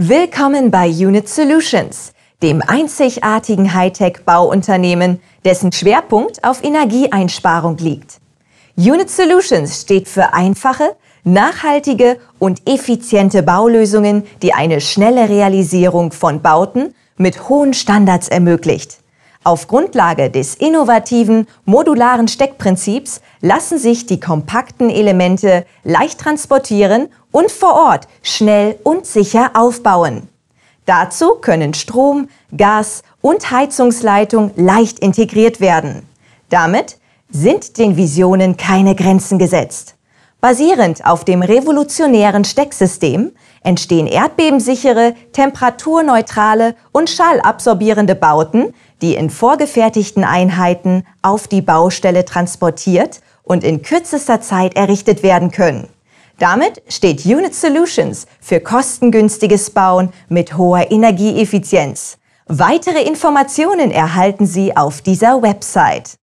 Willkommen bei Unit Solutions, dem einzigartigen Hightech-Bauunternehmen, dessen Schwerpunkt auf Energieeinsparung liegt. Unit Solutions steht für einfache, nachhaltige und effiziente Baulösungen, die eine schnelle Realisierung von Bauten mit hohen Standards ermöglicht. Auf Grundlage des innovativen modularen Steckprinzips lassen sich die kompakten Elemente leicht transportieren und vor Ort schnell und sicher aufbauen. Dazu können Strom, Gas und Heizungsleitung leicht integriert werden. Damit sind den Visionen keine Grenzen gesetzt. Basierend auf dem revolutionären Stecksystem entstehen erdbebensichere, temperaturneutrale und schallabsorbierende Bauten, die in vorgefertigten Einheiten auf die Baustelle transportiert und in kürzester Zeit errichtet werden können. Damit steht Unit Solutions für kostengünstiges Bauen mit hoher Energieeffizienz. Weitere Informationen erhalten Sie auf dieser Website.